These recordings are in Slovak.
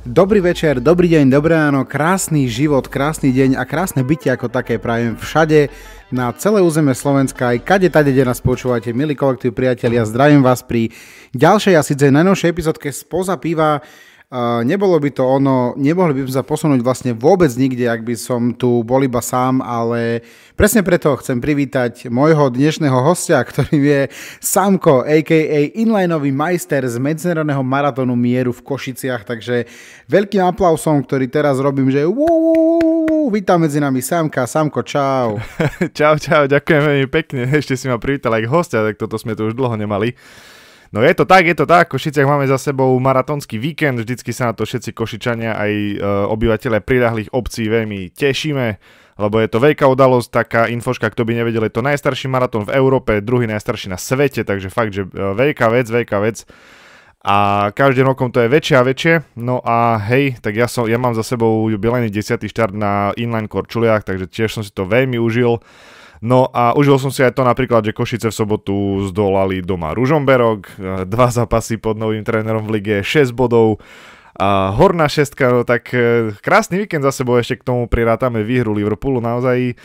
Dobrý večer, dobrý deň, dobré ráno, krásny život, krásny deň a krásne bytie ako také prajem všade na celé územie Slovenska aj kade tade, kde nás počúvate, milí kolektív priatelia, zdravím vás pri ďalšej a síce najnovšej epizódke spoza piva nebolo by to ono, nemohli by sme sa posunúť vlastne vôbec nikde, ak by som tu bol iba sám, ale presne preto chcem privítať môjho dnešného hostia, ktorým je Samko, a.k.a. inlineový majster z medzinárodného maratónu mieru v Košiciach, takže veľkým aplausom, ktorý teraz robím, že vítam medzi nami Samka, Samko, čau. čau, čau, ďakujem veľmi pekne, ešte si ma privítal aj hostia, tak toto sme tu už dlho nemali. No je to tak, je to tak, v Košiciach máme za sebou maratonský víkend, vždycky sa na to všetci Košičania aj e, obyvateľe prilahlých obcí veľmi tešíme, lebo je to veľká udalosť, taká infoška, kto by nevedel, je to najstarší maratón v Európe, druhý najstarší na svete, takže fakt, že e, veľká vec, veľká vec a každým rokom to je väčšie a väčšie. No a hej, tak ja, som, ja mám za sebou jubilejný 10. štart na inline korčuliach, takže tiež som si to veľmi užil. No a užil som si aj to napríklad, že Košice v sobotu zdolali doma Ružomberok, e, dva zápasy pod novým trénerom v lige, 6 bodov, a horná šestka, no tak e, krásny víkend za sebou, ešte k tomu prirátame výhru Liverpoolu, naozaj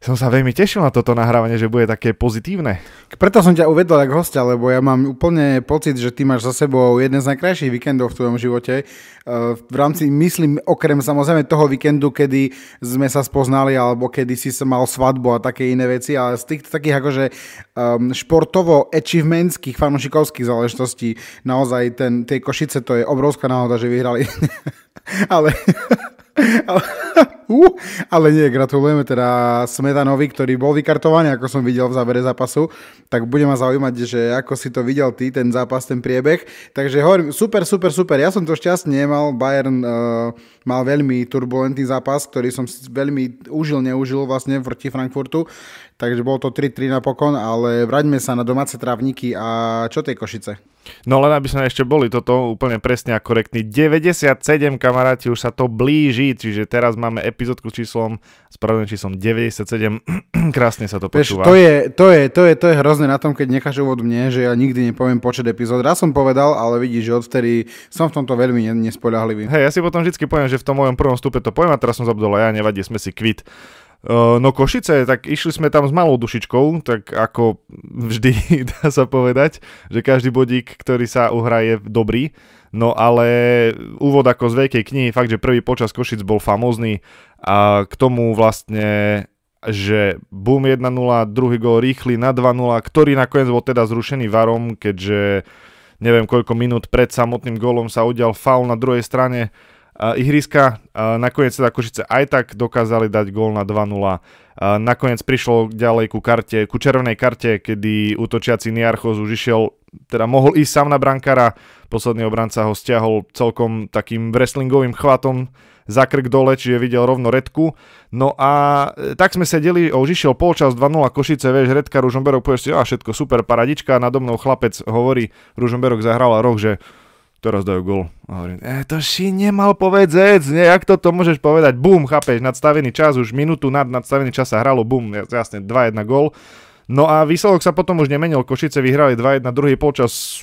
som sa veľmi tešil na toto nahrávanie, že bude také pozitívne. Preto som ťa uvedol ako hostia, lebo ja mám úplne pocit, že ty máš za sebou jeden z najkrajších víkendov v tvojom živote. E, v rámci, myslím, okrem samozrejme toho víkendu, kedy sme sa spoznali, alebo kedy si mal svadbu a také iné veci, ale z tých takých akože športovo-achievementských, fanušikovských záležitostí, naozaj ten, tie košice, to je obrovská náhoda, že vyhrali. ale, ale Uh, ale nie, gratulujeme teda Smetanovi, ktorý bol vykartovaný, ako som videl v závere zápasu. Tak bude ma zaujímať, že ako si to videl ty, ten zápas, ten priebeh. Takže hovorím, super, super, super. Ja som to šťastne mal Bayern uh, mal veľmi turbulentný zápas, ktorý som si veľmi užil, neužil vlastne proti Frankfurtu. Takže bolo to 3-3 napokon, ale vraťme sa na domáce trávniky a čo tej Košice? No len aby sme ešte boli toto úplne presne a korektní. 97 kamaráti už sa to blíži, čiže teraz máme epizódku s číslom, správne číslom 97. Krásne sa to počúva. to, je, to, je, to, je, to je hrozné na tom, keď necháš úvod mne, že ja nikdy nepoviem počet epizód. Raz som povedal, ale vidíš, že odvtedy som v tomto veľmi nespoľahlivý. Hej, ja si potom vždy poviem, že v tom mojom prvom stupe to poviem a teraz som zabudol, ja nevadí, sme si kvit ehm, no Košice, tak išli sme tam s malou dušičkou, tak ako vždy dá sa povedať, že každý bodík, ktorý sa uhraje, je dobrý. No ale úvod ako z veľkej knihy, fakt, že prvý počas Košic bol famózny a k tomu vlastne že boom 1-0, druhý gol rýchly na 2-0, ktorý nakoniec bol teda zrušený varom, keďže neviem koľko minút pred samotným golom sa udial faul na druhej strane ihriska. Nakoniec teda Košice aj tak dokázali dať gól na 2-0. Nakoniec prišlo ďalej ku karte, ku červenej karte, kedy útočiaci Niarchos už išiel teda mohol ísť sám na brankára. Posledný obranca ho stiahol celkom takým wrestlingovým chvatom za krk dole, čiže videl rovno redku. No a e, tak sme sedeli, už išiel polčas 2-0 Košice, vieš, redka Ružomberok, povieš si, a všetko super, paradička, nado mnou chlapec hovorí, Ružomberok zahral a roh, že teraz dajú gol. A hovorím, e, to si nemal povedzec, ne, jak to môžeš povedať, bum, chápeš, nadstavený čas, už minútu nad nadstavený čas sa hralo, bum, jasne, 2-1 gol. No a výsledok sa potom už nemenil. Košice vyhrali 2-1, druhý polčas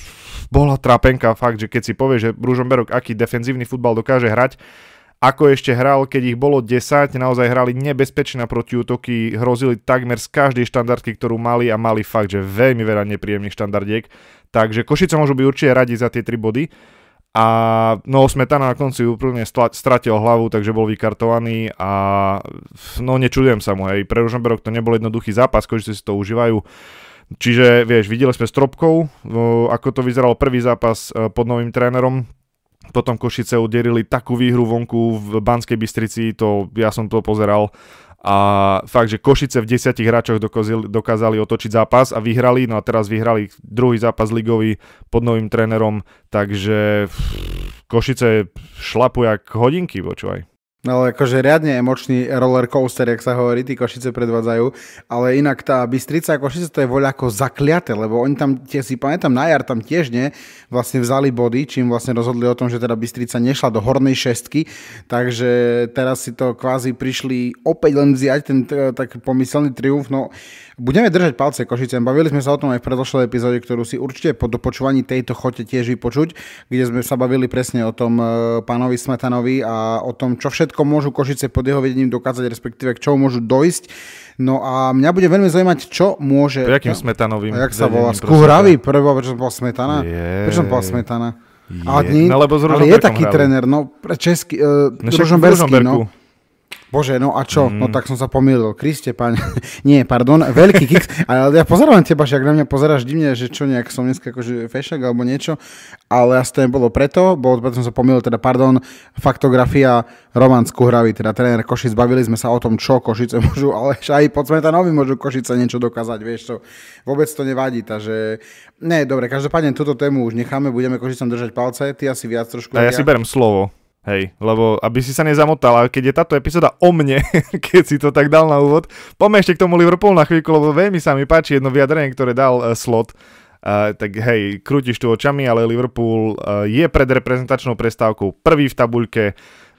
bola trapenka fakt, že keď si povie, že Berok, aký defenzívny futbal dokáže hrať, ako ešte hral, keď ich bolo 10, naozaj hrali nebezpečné protiútoky, hrozili takmer z každej štandardky, ktorú mali a mali fakt, že veľmi veľa nepríjemných štandardiek. Takže Košice môžu byť určite radi za tie 3 body. A no Smetana na konci úplne stratil hlavu, takže bol vykartovaný a no nečudujem sa mu, hej. Pre Ružomberok to nebol jednoduchý zápas, kožice si to užívajú. Čiže, vieš, videli sme s Tropkou, ako to vyzeral prvý zápas e, pod novým trénerom, potom Košice udierili takú výhru vonku v Banskej Bystrici, to ja som to pozeral a fakt, že Košice v desiatich hráčoch dokázali otočiť zápas a vyhrali, no a teraz vyhrali druhý zápas ligový pod novým trénerom, takže Košice šlapu jak hodinky, počúvaj. No ale akože riadne emočný roller coaster, jak sa hovorí, tí Košice predvádzajú. Ale inak tá Bystrica a Košice to je voľa ako zakliate, lebo oni tam, tie, si pamätám, na jar tam tiež nie, vlastne vzali body, čím vlastne rozhodli o tom, že teda Bystrica nešla do hornej šestky, takže teraz si to kvázi prišli opäť len vziať ten tak pomyselný triumf. No Budeme držať palce Košicem. Bavili sme sa o tom aj v predošlej epizóde, ktorú si určite po dopočúvaní tejto chote tiež vypočuť, kde sme sa bavili presne o tom e, pánovi Smetanovi a o tom, čo všetko môžu Košice pod jeho vedením dokázať, respektíve k čomu môžu dojsť. No a mňa bude veľmi zaujímať, čo môže... Pre akým Smetanovým? A jak sa volá? Skuhravý? Prvá, prečo som povedal Smetana? Je... Prečo som povedal Smetana? Je, ale, dní, no, lebo ale je taký tréner, no, český, uh, no. Bože, no a čo? Mm. No tak som sa pomýlil. Kriste, pán... Nie, pardon, veľký kiks. Ale ja pozerám teba, že ak na mňa pozeráš divne, že čo nejak som dneska akože fešak alebo niečo. Ale asi to nebolo preto, bo preto som sa pomýlil, teda pardon, faktografia Roman Skuhravý, teda tréner Košic. Bavili sme sa o tom, čo Košice môžu, ale aj pod Smetanovi môžu Košice niečo dokázať, vieš čo. Vôbec to nevadí, takže... Ne, dobre, každopádne túto tému už necháme, budeme Košicom držať palce, ty asi viac trošku. A ja, ja si berem slovo. Hej, lebo aby si sa nezamotala, keď je táto epizóda o mne, keď si to tak dal na úvod, poďme ešte k tomu Liverpool na chvíľku, lebo veľmi sa mi páči jedno vyjadrenie, ktoré dal uh, Slot. Uh, tak hej, krútiš tu očami, ale Liverpool uh, je pred reprezentačnou prestávkou prvý v tabuľke, uh,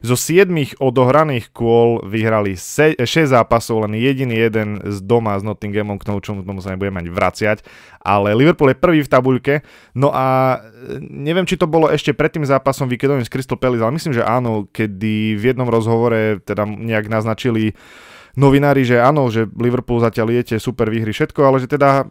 zo 7 odohraných kôl vyhrali 6 zápasov, len jediný jeden z doma s Nottinghamom, k tomu čomu tomu sa nebudeme mať vraciať. Ale Liverpool je prvý v tabuľke. No a e, neviem, či to bolo ešte pred tým zápasom výkedovým s Crystal Palace, ale myslím, že áno, kedy v jednom rozhovore teda nejak naznačili novinári, že áno, že Liverpool zatiaľ liete, super výhry všetko, ale že teda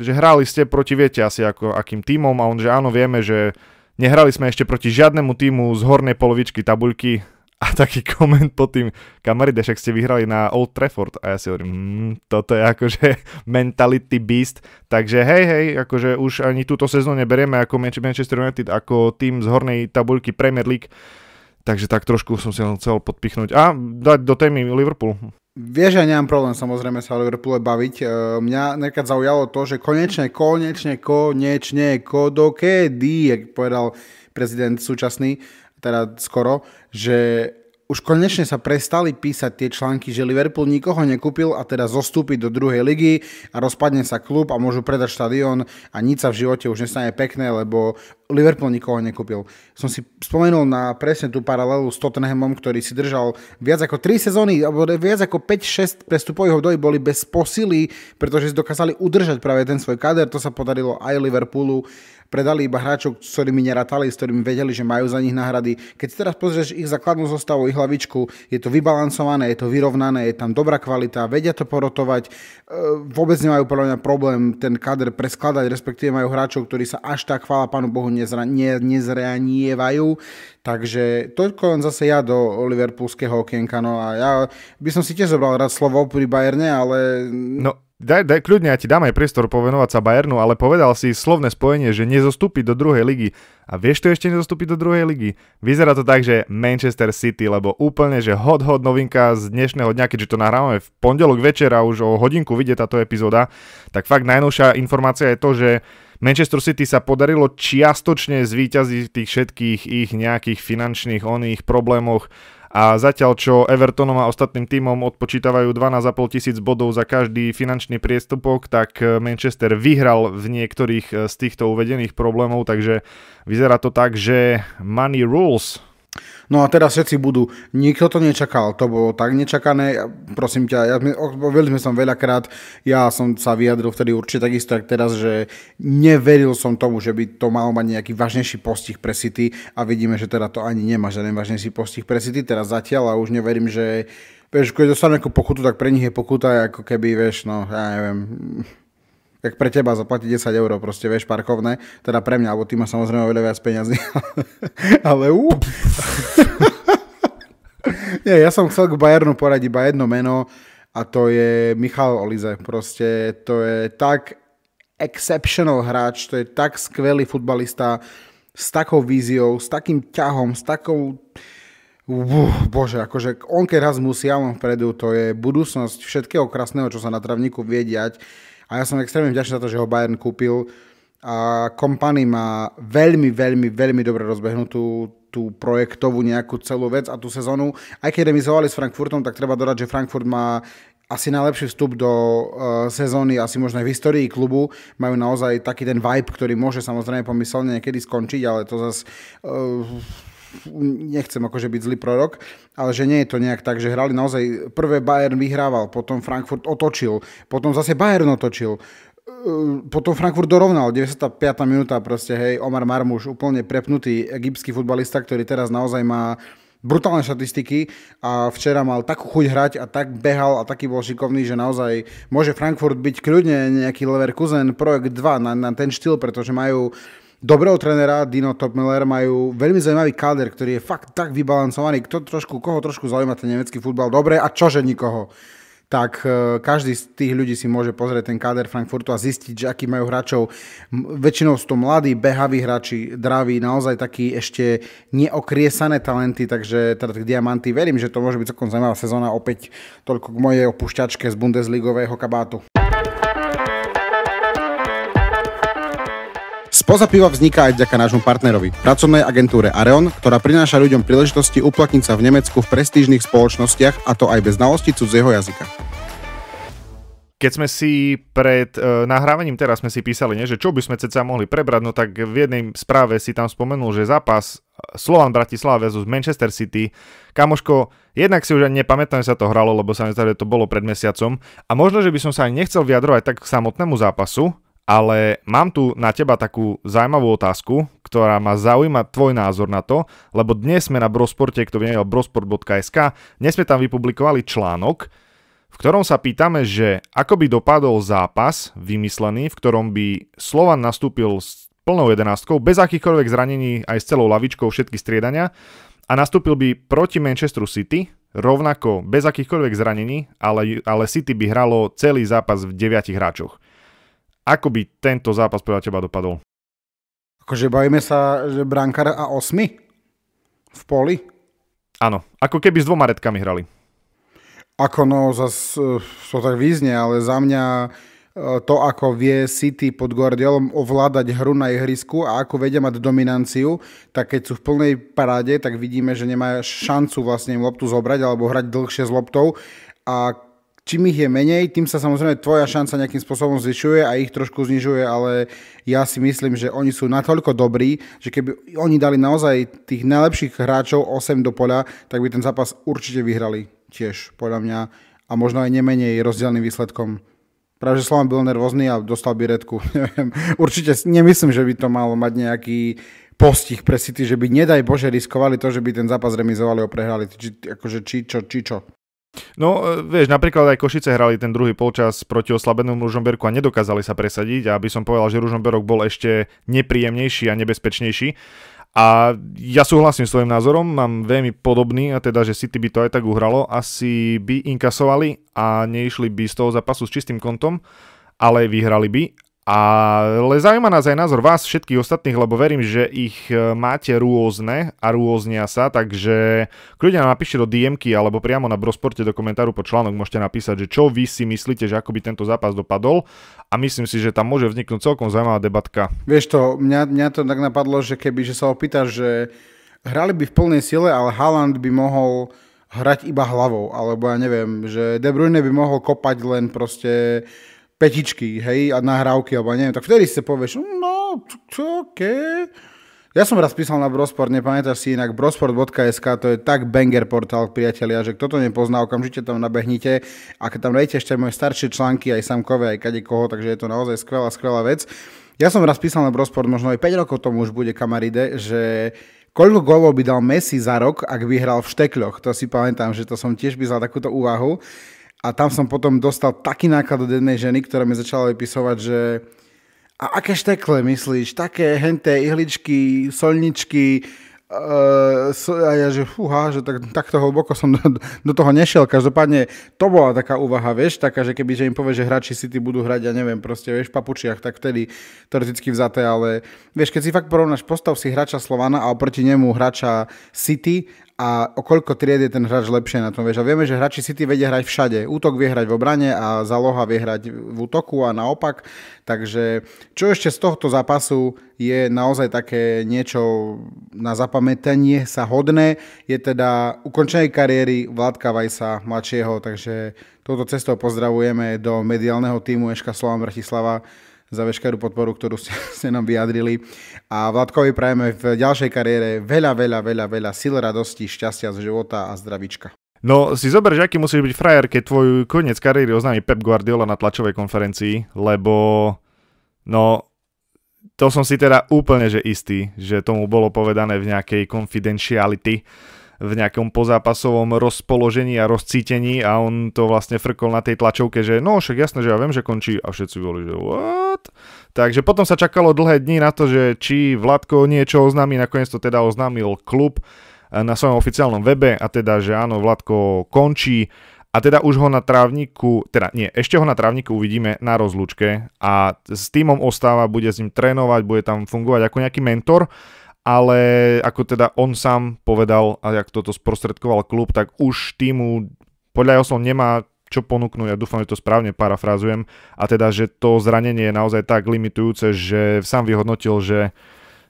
že hrali ste proti viete asi ako, akým tímom a on, že áno, vieme, že Nehrali sme ešte proti žiadnemu týmu z hornej polovičky tabuľky a taký koment pod tým, kamaríde, však ste vyhrali na Old Trafford a ja si hovorím, mmm, toto je akože mentality beast, takže hej, hej, akože už ani túto sezónu neberieme ako Manchester United, ako tým z hornej tabuľky Premier League, takže tak trošku som si chcel podpichnúť a dať do témy Liverpool. Vieš, ja nemám problém samozrejme sa o Liverpoole baviť. E, mňa nekad zaujalo to, že konečne, konečne, konečne, ko, dokedy, jak povedal prezident súčasný, teda skoro, že už konečne sa prestali písať tie články, že Liverpool nikoho nekúpil a teda zostúpi do druhej ligy a rozpadne sa klub a môžu predať štadión a nič sa v živote už nestane pekné, lebo Liverpool nikoho nekúpil. Som si spomenul na presne tú paralelu s Tottenhamom, ktorý si držal viac ako 3 sezóny, alebo viac ako 5-6 prestupových hodoj boli bez posily, pretože si dokázali udržať práve ten svoj kader, to sa podarilo aj Liverpoolu predali iba hráčov, s ktorými neratali, s ktorými vedeli, že majú za nich náhrady. Keď si teraz pozrieš ich základnú zostavu, ich hlavičku, je to vybalancované, je to vyrovnané, je tam dobrá kvalita, vedia to porotovať, e, vôbec nemajú podľa mňa problém ten kader preskladať, respektíve majú hráčov, ktorí sa až tak, chvála pánu Bohu, nezra, ne, nezranievajú. Takže toľko len zase ja do Liverpoolského okienka. No a ja by som si tiež zobral rád slovo pri Bayerne, ale... No Daj, daj, kľudne ja ti dám aj priestor povenovať sa Bayernu, ale povedal si slovné spojenie, že nezostúpi do druhej ligy. A vieš, to ešte nezostúpi do druhej ligy? Vyzerá to tak, že Manchester City, lebo úplne, že hod hot novinka z dnešného dňa, keďže to nahrávame v pondelok večer a už o hodinku vyjde táto epizóda, tak fakt najnovšia informácia je to, že Manchester City sa podarilo čiastočne zvíťaziť tých všetkých ich nejakých finančných oných problémoch a zatiaľ čo Evertonom a ostatným týmom odpočítavajú 12,5 tisíc bodov za každý finančný priestupok, tak e, Manchester vyhral v niektorých e, z týchto uvedených problémov, takže vyzerá to tak, že money rules No a teraz všetci budú, nikto to nečakal, to bolo tak nečakané, prosím ťa, ja, veľmi sme som veľakrát, ja som sa vyjadril vtedy určite takisto, jak teraz, že neveril som tomu, že by to malo mať nejaký vážnejší postih pre City a vidíme, že teda to ani nemá žiaden vážnejší postih pre City teraz zatiaľ a už neverím, že vieš, keď dostanú nejakú pokutu, tak pre nich je pokuta ako keby, vieš, no, ja neviem, tak pre teba zaplatí 10 eur, proste vieš, parkovné, teda pre mňa, alebo ty máš samozrejme oveľa viac peňazí, ale ú. Nie, ja som chcel k Bayernu poradiť iba jedno meno a to je Michal Olize. Proste to je tak exceptional hráč, to je tak skvelý futbalista s takou víziou, s takým ťahom, s takou... Uf, bože, akože on keď raz musí, ja vpredu, to je budúcnosť všetkého krásneho, čo sa na travníku viediať. diať. A ja som extrémne vďačný za to, že ho Bayern kúpil. A kompany má veľmi, veľmi, veľmi dobre rozbehnutú tú projektovú nejakú celú vec a tú sezónu. Aj keď remizovali s Frankfurtom, tak treba dodať, že Frankfurt má asi najlepší vstup do uh, sezóny, asi možno aj v histórii klubu. Majú naozaj taký ten vibe, ktorý môže samozrejme pomyselne niekedy skončiť, ale to zase uh, nechcem akože byť zlý prorok, ale že nie je to nejak tak, že hrali naozaj, prvé Bayern vyhrával, potom Frankfurt otočil, potom zase Bayern otočil, ehm, potom Frankfurt dorovnal, 95. minúta proste, hej, Omar Marmuš, úplne prepnutý egyptský futbalista, ktorý teraz naozaj má brutálne štatistiky a včera mal takú chuť hrať a tak behal a taký bol šikovný, že naozaj môže Frankfurt byť kľudne nejaký Leverkusen projekt 2 na, na ten štýl, pretože majú uh, dobrého trénera Dino Topmiller, majú veľmi zaujímavý káder, ktorý je fakt tak vybalancovaný, kto trošku, koho trošku zaujíma ten nemecký futbal, dobre, a čože nikoho tak e, každý z tých ľudí si môže pozrieť ten káder Frankfurtu a zistiť, že aký majú hráčov. Väčšinou sú to mladí, behaví hráči, draví, naozaj takí ešte neokriesané talenty, takže teda tak diamanty. Verím, že to môže byť celkom zaujímavá sezóna opäť toľko k mojej opušťačke z Bundesligového kabátu. Spoza piva vzniká aj vďaka nášmu partnerovi, pracovnej agentúre Areon, ktorá prináša ľuďom príležitosti uplatniť sa v Nemecku v prestížnych spoločnostiach a to aj bez znalosti cudzieho jazyka. Keď sme si pred e, nahrávaním teraz sme si písali, ne, že čo by sme ceca mohli prebrať, no tak v jednej správe si tam spomenul, že zápas Slovan Bratislava versus Manchester City. Kamoško, jednak si už ani nepamätám, že sa to hralo, lebo sa mi že to bolo pred mesiacom. A možno, že by som sa ani nechcel vyjadrovať tak k samotnému zápasu, ale mám tu na teba takú zaujímavú otázku, ktorá ma zaujíma tvoj názor na to, lebo dnes sme na Brosporte, kto by nevedel, brosport.sk, dnes sme tam vypublikovali článok, v ktorom sa pýtame, že ako by dopadol zápas vymyslený, v ktorom by Slovan nastúpil s plnou jedenáctkou, bez akýchkoľvek zranení aj s celou lavičkou všetky striedania a nastúpil by proti Manchesteru City, rovnako bez akýchkoľvek zranení, ale, ale City by hralo celý zápas v deviatich hráčoch. Ako by tento zápas podľa teba dopadol? Akože bavíme sa, že brankár a osmi v poli? Áno, ako keby s dvoma redkami hrali. Ako no, zase to tak význie, ale za mňa e, to, ako vie City pod Guardiolom ovládať hru na ihrisku a ako vedia mať dominanciu, tak keď sú v plnej paráde, tak vidíme, že nemá šancu vlastne im loptu zobrať alebo hrať dlhšie s loptou a Čím ich je menej, tým sa samozrejme tvoja šanca nejakým spôsobom zvyšuje a ich trošku znižuje, ale ja si myslím, že oni sú natoľko dobrí, že keby oni dali naozaj tých najlepších hráčov 8 do poľa, tak by ten zápas určite vyhrali tiež, podľa mňa. A možno aj nemenej rozdielným výsledkom. Práve, že Slován bol nervózny a dostal by redku. Určite nemyslím, že by to malo mať nejaký postih pre City, že by nedaj Bože riskovali to, že by ten zápas remizovali a prehrali. Či, akože či čo, či čo. No, e, vieš, napríklad aj Košice hrali ten druhý polčas proti oslabenému Ružomberku a nedokázali sa presadiť a aby som povedal, že Ružomberok bol ešte nepríjemnejší a nebezpečnejší. A ja súhlasím s tvojim názorom, mám veľmi podobný, a teda, že City by to aj tak uhralo, asi by inkasovali a neišli by z toho zápasu s čistým kontom, ale vyhrali by ale zaujíma nás aj názor vás všetkých ostatných, lebo verím, že ich e, máte rôzne a rôznia sa, takže kľudne nám napíšte do dm alebo priamo na Brosporte do komentáru po článok môžete napísať, že čo vy si myslíte, že ako by tento zápas dopadol a myslím si, že tam môže vzniknúť celkom zaujímavá debatka. Vieš to, mňa, mňa to tak napadlo, že keby že sa opýtaš, že hrali by v plnej sile, ale Haaland by mohol hrať iba hlavou, alebo ja neviem, že De Bruyne by mohol kopať len proste petičky, hej, a nahrávky, alebo neviem, tak vtedy si povieš, no, čo, okay. Ja som raz písal na Brosport, nepamätáš si inak, brosport.sk, to je tak banger portál, priatelia, že kto to nepozná, okamžite tam nabehnite a keď tam nájdete ešte moje staršie články, aj samkové, aj kade koho, takže je to naozaj skvelá, skvelá vec. Ja som raz písal na Brosport, možno aj 5 rokov tomu už bude kamaride, že koľko golov by dal Messi za rok, ak vyhral v štekľoch. To si pamätám, že to som tiež písal takúto úvahu. A tam som potom dostal taký náklad od jednej ženy, ktorá mi začala vypisovať, že a aké štekle myslíš? Také henté ihličky, solničky, Uh, so, a ja že fúha, že tak, takto hlboko som do, do toho nešiel. Každopádne to bola taká úvaha, vieš, taká, že keby že im povie, že hráči City budú hrať, ja neviem, proste, vieš, v papučiach, tak vtedy teoreticky vzaté, ale vieš, keď si fakt porovnáš, postav si hráča Slovana a oproti nemu hráča City a o koľko tried je ten hráč lepšie na tom. Vieš. A vieme, že hráči City vedia hrať všade. Útok vie hrať v obrane a záloha vie hrať v útoku a naopak. Takže čo ešte z tohto zápasu je naozaj také niečo na zapamätanie sa hodné, je teda ukončenie kariéry Vládka Vajsa mladšieho. Takže touto cestou pozdravujeme do mediálneho týmu Eška Slovan Bratislava za veškerú podporu, ktorú ste, ste nám vyjadrili. A Vladkovi prajeme v ďalšej kariére veľa, veľa, veľa, veľa sil, radosti, šťastia z života a zdravička. No si zober, že aký musíš byť frajer, keď tvoj koniec kariéry oznámi Pep Guardiola na tlačovej konferencii, lebo no to som si teda úplne že istý, že tomu bolo povedané v nejakej confidentiality v nejakom pozápasovom rozpoložení a rozcítení a on to vlastne frkol na tej tlačovke, že no však jasné, že ja viem, že končí a všetci boli, že what? Takže potom sa čakalo dlhé dni na to, že či Vladko niečo oznámi, nakoniec to teda oznámil klub eh, na svojom oficiálnom webe a teda, že áno, Vladko končí a teda už ho na trávniku, teda nie, ešte ho na trávniku uvidíme na rozlúčke a s týmom ostáva, bude s ním trénovať, bude tam fungovať ako nejaký mentor ale ako teda on sám povedal, a jak toto sprostredkoval klub, tak už týmu podľa jeho slov nemá čo ponúknuť, ja dúfam, že to správne parafrazujem. a teda, že to zranenie je naozaj tak limitujúce, že sám vyhodnotil, že,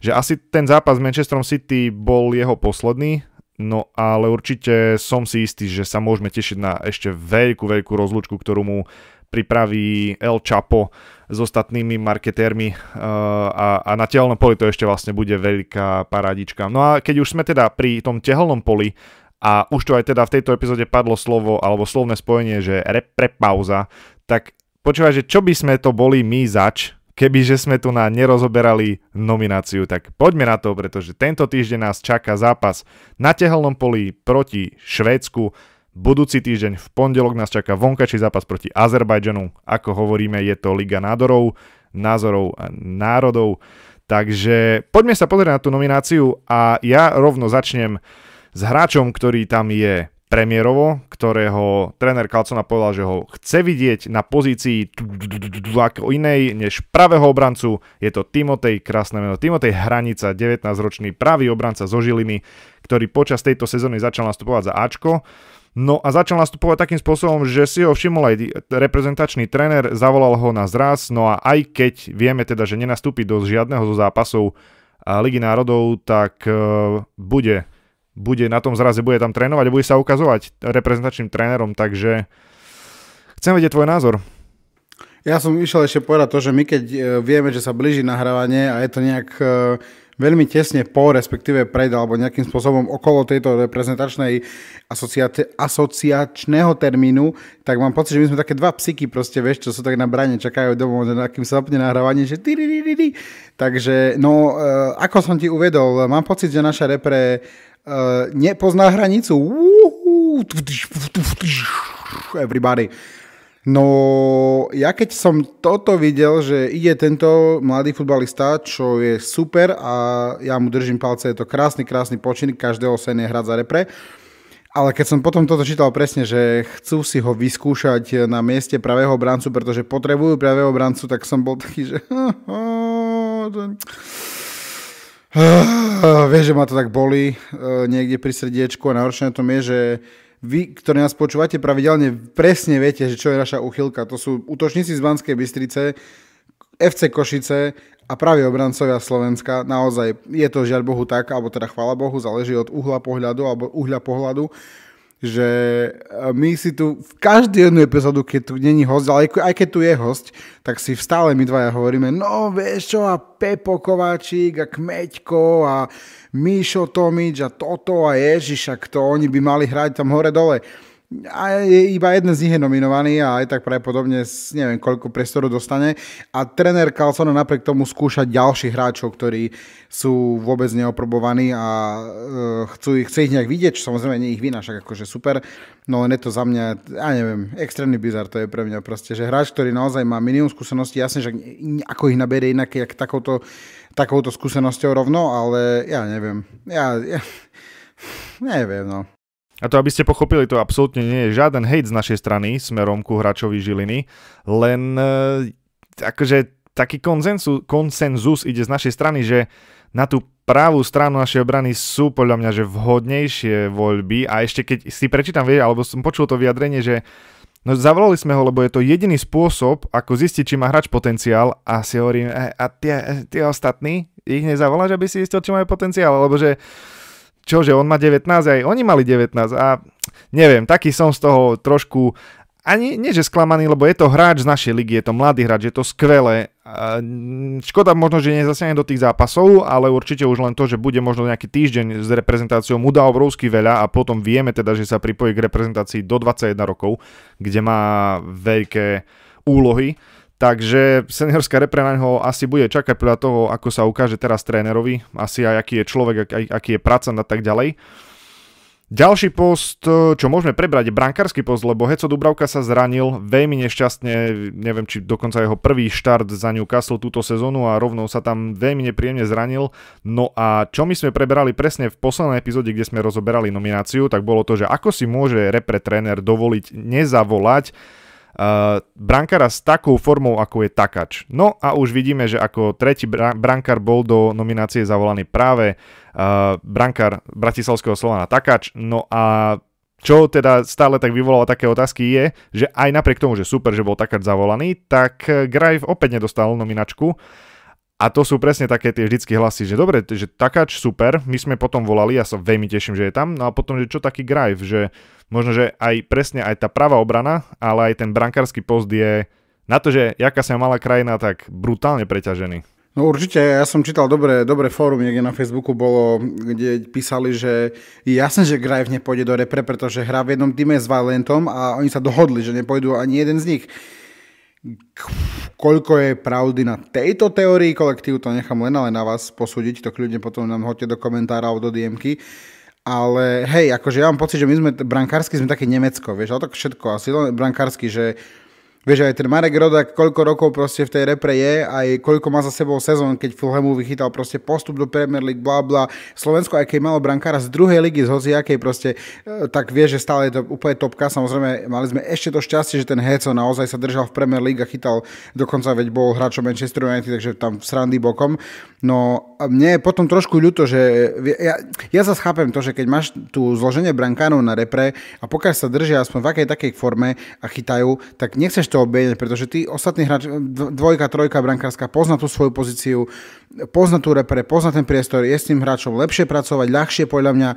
že asi ten zápas s Manchesterom City bol jeho posledný, no ale určite som si istý, že sa môžeme tešiť na ešte veľkú, veľkú rozlúčku, ktorú mu pripraví El Chapo s ostatnými marketérmi eh, a, a na tehelnom poli to ešte vlastne bude veľká parádička. No a keď už sme teda pri tom tehelnom poli a už to aj teda v tejto epizóde padlo slovo alebo slovné spojenie, že reprepauza, tak počúvaj, že čo by sme to boli my zač, keby že sme tu na nerozoberali nomináciu, tak poďme na to, pretože tento týždeň nás čaká zápas na tehelnom poli proti Švédsku Budúci týždeň v pondelok nás čaká vonkačí zápas proti Azerbajdžanu. Ako hovoríme, je to Liga nádorov, názorov a národov. Takže poďme sa pozrieť na tú nomináciu a ja rovno začnem s hráčom, ktorý tam je premiérovo, ktorého tréner Kalcona povedal, že ho chce vidieť na pozícii ako inej než pravého obrancu. Je to Timotej, krásne meno, Timotej Hranica, 19-ročný pravý obranca zo Žiliny, ktorý počas tejto sezóny začal nastupovať za Ačko No a začal nastupovať takým spôsobom, že si ho všimol aj reprezentačný tréner, zavolal ho na zraz, no a aj keď vieme teda, že nenastúpi do žiadneho zo zápasov Ligy národov, tak e, bude, bude na tom zraze, bude tam trénovať a bude sa ukazovať reprezentačným trénerom, takže chcem vedieť tvoj názor. Ja som išiel ešte povedať to, že my keď e, vieme, že sa blíži nahrávanie a je to nejak e, veľmi tesne po, respektíve pred, alebo nejakým spôsobom okolo tejto reprezentačnej asociácie, asociačného termínu, tak mám pocit, že my sme také dva psyky proste, vieš, čo sú tak na brane, čakajú domov, že na akým sa opne nahrávanie, že ty, Takže, no, eh, ako som ti uvedol, mám pocit, že naša repre eh, nepozná hranicu. Everybody. No, ja keď som toto videl, že ide tento mladý futbalista, čo je super a ja mu držím palce, je to krásny, krásny počin, každého sa je hrať za repre. Ale keď som potom toto čítal presne, že chcú si ho vyskúšať na mieste pravého brancu, pretože potrebujú pravého brancu, tak som bol taký, že... Ah, vieš, že ma to tak boli eh, niekde pri srdiečku a najhoršie na tom je, že vy, ktorí nás počúvate pravidelne, presne viete, že čo je naša uchylka. To sú útočníci z Banskej Bystrice, FC Košice a práve obrancovia Slovenska. Naozaj je to žiaľ Bohu tak, alebo teda chvála Bohu, záleží od uhla pohľadu alebo uhľa pohľadu že e, my si tu v každej jednu epizódu, keď tu není host, ale aj keď tu je host, tak si stále my dvaja hovoríme, no vieš čo, a Pepo Kováčik a Kmeďko a Míšo Tomič a toto a Ježiša, kto oni by mali hrať tam hore dole a iba jeden z nich je nominovaný a aj tak pravdepodobne neviem koľko priestoru dostane. A tréner Carlsona napriek tomu skúša ďalších hráčov, ktorí sú vôbec neoprobovaní a e, chcú ich, chce ich nejak vidieť, čo samozrejme nie ich vina, však akože super, no len je to za mňa, ja neviem, extrémny bizar to je pre mňa proste, že hráč, ktorý naozaj má minimum skúseností, jasne, že ako ich naberie inak, jak takouto, takouto skúsenosťou rovno, ale ja neviem, ja, ja neviem, no. A to, aby ste pochopili, to absolútne nie je žiaden hejt z našej strany smerom ku hračovi Žiliny, len e, akože taký konsenzus, konsenzus ide z našej strany, že na tú pravú stranu našej obrany sú podľa mňa že vhodnejšie voľby a ešte keď si prečítam, vie, alebo som počul to vyjadrenie, že no zavolali sme ho, lebo je to jediný spôsob, ako zistiť, či má hráč potenciál a si hovorím, e, a tie, e, tie ostatní, ich nezavoláš, aby si zistil, či majú potenciál, alebo že čože, on má 19, aj oni mali 19 a neviem, taký som z toho trošku ani nie, že sklamaný, lebo je to hráč z našej ligy, je to mladý hráč, je to skvelé. Mm, škoda možno, že nezasiahne do tých zápasov, ale určite už len to, že bude možno nejaký týždeň s reprezentáciou, mu dá obrovsky veľa a potom vieme teda, že sa pripojí k reprezentácii do 21 rokov, kde má veľké úlohy. Takže seniorská repre na ňo asi bude čakať podľa toho, ako sa ukáže teraz trénerovi, asi aj aký je človek, ak, aký je pracant a tak ďalej. Ďalší post, čo môžeme prebrať, je brankársky post, lebo Heco Dubravka sa zranil veľmi nešťastne, neviem či dokonca jeho prvý štart za Newcastle túto sezónu a rovnou sa tam veľmi nepríjemne zranil. No a čo my sme preberali presne v poslednej epizóde, kde sme rozoberali nomináciu, tak bolo to, že ako si môže repre tréner dovoliť nezavolať uh, brankára s takou formou, ako je Takač. No a už vidíme, že ako tretí brankár bol do nominácie zavolaný práve uh, brankár bratislavského Slovana Takač. No a čo teda stále tak vyvolalo také otázky je, že aj napriek tomu, že super, že bol Takač zavolaný, tak eh, Grajv opäť nedostal nominačku. A to sú presne také tie vždycky hlasy, že dobre, že Takač super, my sme potom volali, ja sa veľmi teším, že je tam, no a potom, že čo taký Grajv, že uh, možno, že aj presne aj tá pravá obrana, ale aj ten brankársky post je na to, že jaká sa malá krajina, tak brutálne preťažený. No určite, ja som čítal dobré, dobré fórum, niekde na Facebooku bolo, kde písali, že jasné, že Grajf nepôjde do repre, pretože hrá v jednom týme s Valentom a oni sa dohodli, že nepôjdu ani jeden z nich. Koľko je pravdy na tejto teórii kolektívu, to nechám len ale na vás posúdiť, to kľudne potom nám hoďte do komentára alebo do Uh, ale hej, akože ja mám pocit, že my sme brankársky sme také Nemecko, vieš, ale tak všetko asi len brankársky, že Vieš, aj ten Marek Rodak, koľko rokov proste v tej repre je, aj koľko má za sebou sezón, keď Fulhamu vychytal proste postup do Premier League, bla bla. Slovensko, aj keď malo brankára z druhej ligy, z hociakej proste, e, tak vie, že stále je to úplne topka. Samozrejme, mali sme ešte to šťastie, že ten Heco naozaj sa držal v Premier League a chytal dokonca, veď bol hráčom Manchester United, takže tam srandy bokom. No a mne je potom trošku ľúto, že ja, ja chápem to, že keď máš tu zloženie brankárov na repre a pokiaľ sa držia aspoň v akej takej forme a chytajú, tak nechceš to to obejde, pretože tí ostatní hráči, dvojka, trojka brankárska pozná tú svoju pozíciu, pozná tú repre, pozná ten priestor, je s tým hráčom lepšie pracovať, ľahšie podľa mňa, e,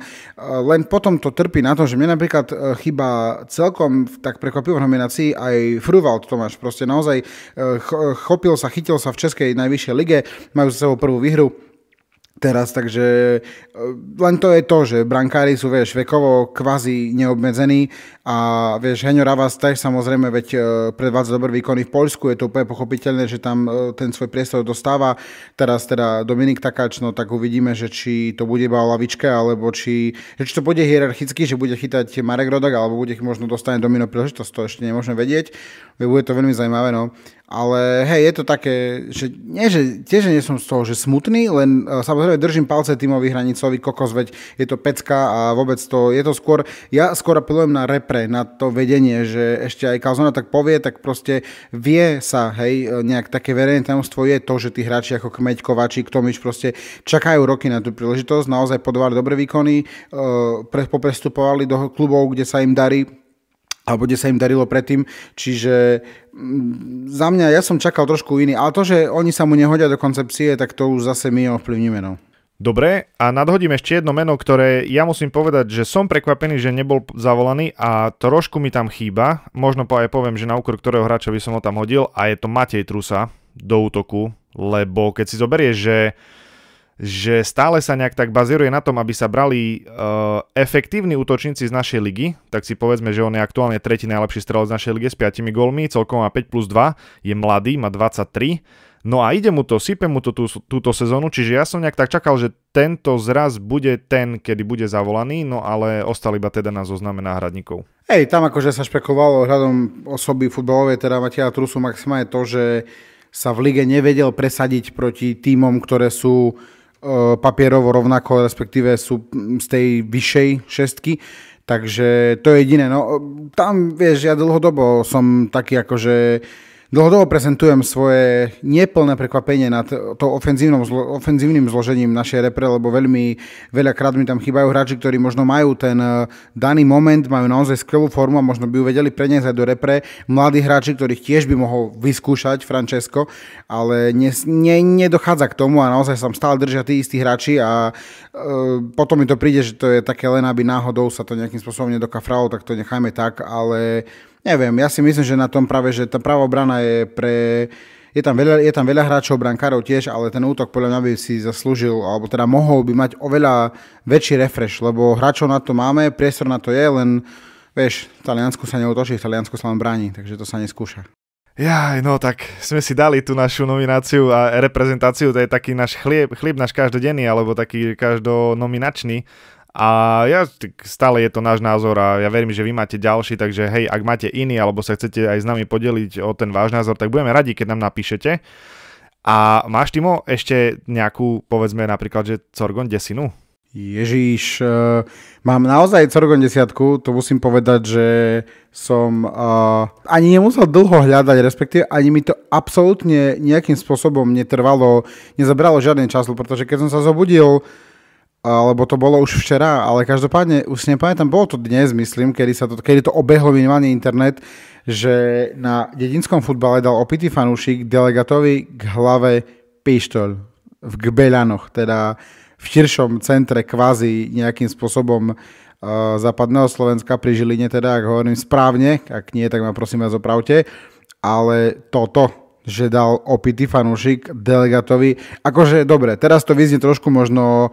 len potom to trpí na to, že mne napríklad e, chyba celkom tak prekvapivo v nominácii aj Fruval Tomáš, proste naozaj e, chopil sa, chytil sa v Českej najvyššej lige, majú za sebou prvú výhru, teraz, takže eh, len to je to, že brankári sú, vieš, vekovo kvazi neobmedzení a vieš, Heňo Ravas tak, samozrejme, veď eh, predvádza dobré výkony v Poľsku, je to úplne pochopiteľné, že tam eh, ten svoj priestor dostáva. Teraz teda Dominik Takáč, no tak uvidíme, že či to bude iba o lavičke, alebo či, že či to bude hierarchicky, že bude chytať Marek Rodak, alebo bude možno dostane domino príležitosť, to ešte nemôžeme vedieť. Bude to veľmi zaujímavé, no. Ale hej, je to také, že, nie, že tiež nie som z toho, že smutný, len uh, samozrejme držím palce týmovi hranicovi, kokos, veď je to pecka a vôbec to, je to skôr, ja skôr apelujem na repre, na to vedenie, že ešte aj Kalzona tak povie, tak proste vie sa, hej, e, nejak také verejné tajomstvo je to, že tí hráči ako Kmeď, Kovačík, Tomič proste čakajú roky na tú príležitosť, naozaj podvali dobré výkony, uh, poprestupovali do klubov, kde sa im darí, alebo kde sa im darilo predtým. Čiže mm, za mňa, ja som čakal trošku iný, ale to, že oni sa mu nehodia do koncepcie, tak to už zase my ovplyvníme. No. Dobre, a nadhodím ešte jedno meno, ktoré ja musím povedať, že som prekvapený, že nebol zavolaný a trošku mi tam chýba. Možno aj poviem, že na úkor ktorého hráča by som ho tam hodil a je to Matej Trusa do útoku, lebo keď si zoberieš, že že stále sa nejak tak bazíruje na tom, aby sa brali uh, efektívni útočníci z našej ligy, tak si povedzme, že on je aktuálne tretí najlepší strelec z našej ligy s 5 gólmi, celkom má 5 plus 2, je mladý, má 23, no a ide mu to, sype mu to tú, túto sezónu, čiže ja som nejak tak čakal, že tento zraz bude ten, kedy bude zavolaný, no ale ostal iba teda na zozname náhradníkov. Hej, tam akože sa špekovalo hľadom osoby futbalovej, teda Matia Trusu maximálne to, že sa v lige nevedel presadiť proti týmom, ktoré sú E, papierovo rovnako, respektíve sú z tej vyššej šestky, takže to je jediné. No, e, tam, vieš, ja dlhodobo som taký akože Dlhodobo prezentujem svoje neplné prekvapenie nad to ofenzívnym, zlo, ofenzívnym zložením našej repre, lebo veľmi veľakrát mi tam chýbajú hráči, ktorí možno majú ten e, daný moment, majú naozaj skvelú formu a možno by ju vedeli preniesť aj do repre. Mladí hráči, ktorých tiež by mohol vyskúšať Francesco, ale ne, ne, nedochádza k tomu a naozaj sa stále držia tí istí hráči a e, potom mi to príde, že to je také len, aby náhodou sa to nejakým spôsobom nedokafralo, tak to nechajme tak, ale Neviem, ja si myslím, že na tom práve, že tá pravá obrana je pre... Je tam, veľa, je tam veľa hráčov, brankárov tiež, ale ten útok podľa mňa by si zaslúžil, alebo teda mohol by mať oveľa väčší refresh, lebo hráčov na to máme, priestor na to je, len vieš, v Taliansku sa neutočí, v Taliansku sa len bráni, takže to sa neskúša. Ja, no tak sme si dali tú našu nomináciu a reprezentáciu, to je taký náš chlieb, chlieb náš každodenný, alebo taký každonominačný a ja, stále je to náš názor a ja verím, že vy máte ďalší, takže hej, ak máte iný alebo sa chcete aj s nami podeliť o ten váš názor, tak budeme radi, keď nám napíšete. A máš, Timo, ešte nejakú, povedzme napríklad, že Corgon desinu? Ježiš, uh, e, mám naozaj Corgon desiatku, to musím povedať, že som uh, ani nemusel dlho hľadať, respektíve ani mi to absolútne nejakým spôsobom netrvalo, nezabralo žiadne čas, pretože keď som sa zobudil alebo to bolo už včera, ale každopádne už si nepamätám, bolo to dnes, myslím, kedy, sa to, kedy to obehlo minimálne internet, že na dedinskom futbale dal opitý fanúšik delegatovi k hlave pištoľ v Gbelanoch, teda v širšom centre kvázi nejakým spôsobom uh, západného Slovenska pri Žiline, teda ak hovorím správne, ak nie, tak ma prosím vás opravte, ale toto že dal opitý fanúšik delegatovi, akože dobre, teraz to vyznie trošku možno uh,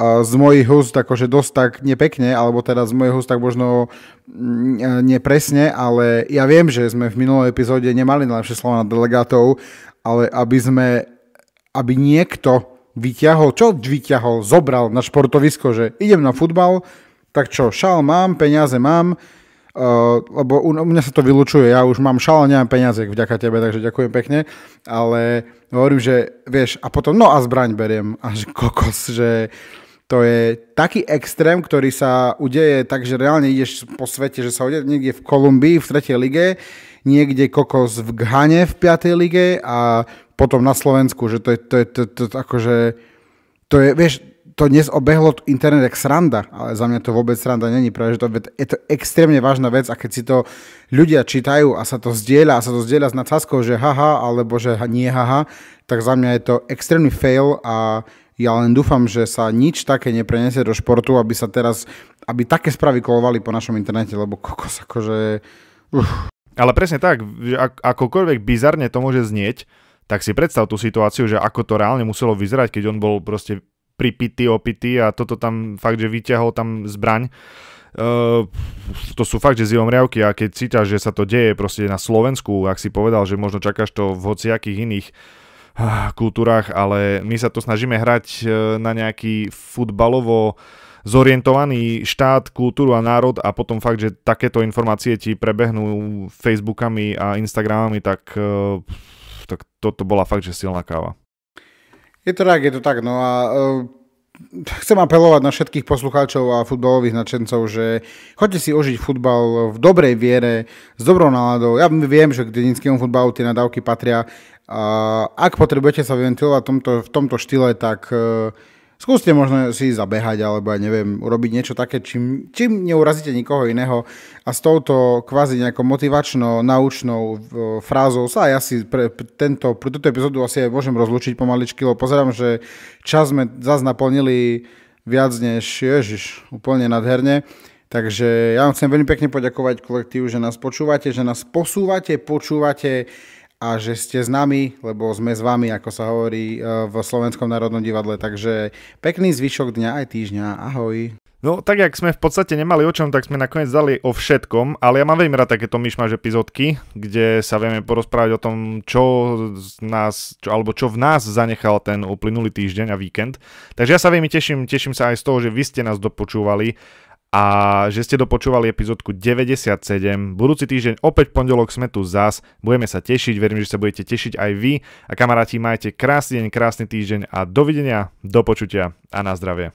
z mojich húst akože dosť tak nepekne, alebo teda z mojich húst tak možno mm, e, nepresne, ale ja viem, že sme v minulom epizóde nemali najlepšie slova na delegátov, ale aby sme, aby niekto vyťahol, čo vyťahol, zobral na športovisko, že idem na futbal, tak čo, šal mám, peniaze mám, Uh, lebo u, mňa sa to vylučuje, ja už mám šal a nemám peniazek vďaka tebe, takže ďakujem pekne, ale hovorím, že vieš, a potom, no a zbraň beriem, že kokos, že uh, to je taký extrém, ktorý sa udeje tak, že reálne ideš po svete, že sa udeje niekde v Kolumbii v 3. lige, niekde kokos v Ghane v 5. lige a potom na Slovensku, že to je, to je, to, to, to akože, to je, vieš, to dnes obehlo internet jak sranda, ale za mňa to vôbec sranda není, pretože to, je to extrémne vážna vec a keď si to ľudia čítajú a sa to zdieľa a sa to zdieľa s nadsázkou, že haha, alebo že nie haha, tak za mňa je to extrémny fail a ja len dúfam, že sa nič také nepreniesie do športu, aby sa teraz, aby také spravy kolovali po našom internete, lebo kokos akože... Uf. Ale presne tak, ak, akokoľvek bizarne to môže znieť, tak si predstav tú situáciu, že ako to reálne muselo vyzerať, keď on bol proste pripity, opity a toto tam fakt, že vyťahol tam zbraň. Uh, to sú fakt, že zimomriavky a keď cítaš, že sa to deje proste na Slovensku, ak si povedal, že možno čakáš to v hociakých iných uh, kultúrach, ale my sa to snažíme hrať e, na nejaký futbalovo zorientovaný štát, kultúru a národ a potom fakt, že takéto informácie ti prebehnú Facebookami a Instagramami, tak, e, tak toto bola fakt, že silná káva. Je to tak, je to tak. No a uh chcem apelovať na všetkých poslucháčov a futbalových nadšencov, že choďte si ožiť futbal v dobrej viere, s dobrou náladou. Ja viem, že k dedinskému futbalu tie nadávky patria. ak potrebujete sa ventilovať tomto, v tomto štýle, tak uh, Skúste možno si zabehať, alebo aj neviem, urobiť niečo také, čím, čím neurazíte nikoho iného a s touto kvázi nejakou motivačnou, naučnou e, frázou sa aj asi pre, tento, pre túto epizódu asi aj môžem rozlučiť pomaličky, lebo pozerám, že čas sme zase naplnili viac než, ježiš, úplne nadherne. Takže ja vám chcem veľmi pekne poďakovať kolektívu, že nás počúvate, že nás posúvate, počúvate, a že ste s nami, lebo sme s vami, ako sa hovorí e, v Slovenskom národnom divadle. Takže pekný zvyšok dňa aj týždňa. Ahoj. No, tak jak sme v podstate nemali o čom, tak sme nakoniec dali o všetkom, ale ja mám veľmi rád takéto myšmaž epizódky, kde sa vieme porozprávať o tom, čo, z nás, čo, alebo čo v nás zanechal ten uplynulý týždeň a víkend. Takže ja sa veľmi teším, teším sa aj z toho, že vy ste nás dopočúvali a že ste dopočúvali epizódku 97. Budúci týždeň opäť pondelok sme tu zas. Budeme sa tešiť, verím, že sa budete tešiť aj vy. A kamaráti, majte krásny deň, krásny týždeň a dovidenia, do počutia a na zdravie.